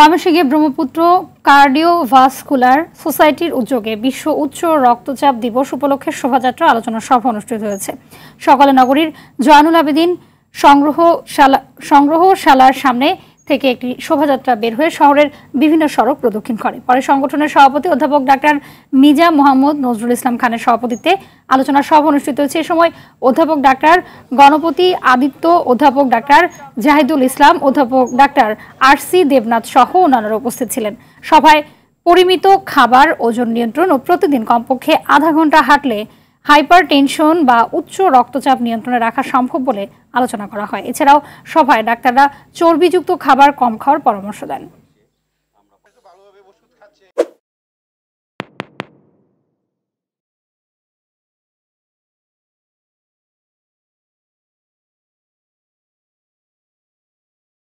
ময়মনসিংহে ব্রহ্মপুত্র কার্ডিওভাস্কুলার সোসাইটির উদ্যোগে বিশ্ব উচ্চ রক্তচাপ দিবস উপলক্ষে শোভাযাত্রা আলোচনা সভা অনুষ্ঠিত হয়েছে সকালে নগরীর জয়ানুল আবেদিন সংগ্রহশালা সংগ্রহশালার সামনে থেকে একটি শোভাযাত্রা বের হয়ে শহরের বিভিন্ন সড়ক প্রদক্ষিণ করে পরে সংগঠনের সভাপতি অধ্যাপক ডাক্তার মিজা মোহাম্মদ নজরুল ইসলাম খানের সভাপতিত্বে আলোচনা সভা অনুষ্ঠিত হয়েছে এ সময় অধ্যাপক ডাক্তার গণপতি আদিত্য অধ্যাপক ডাক্তার জাহিদুল ইসলাম অধ্যাপক ডাক্তার আর সি দেবনাথ সহ অন্যান্যরা উপস্থিত ছিলেন সভায় পরিমিত খাবার ওজন নিয়ন্ত্রণ ও প্রতিদিন কমপক্ষে আধা ঘন্টা হাঁটলে হাইপার টেনশন বা উচ্চ রক্তচাপ নিয়ন্ত্রণে রাখা সম্ভব বলে আলোচনা করা হয় এছাড়াও সভায় ডাক্তাররা চর্বিযুক্ত খাবার কম খাওয়ার পরামর্শ দেন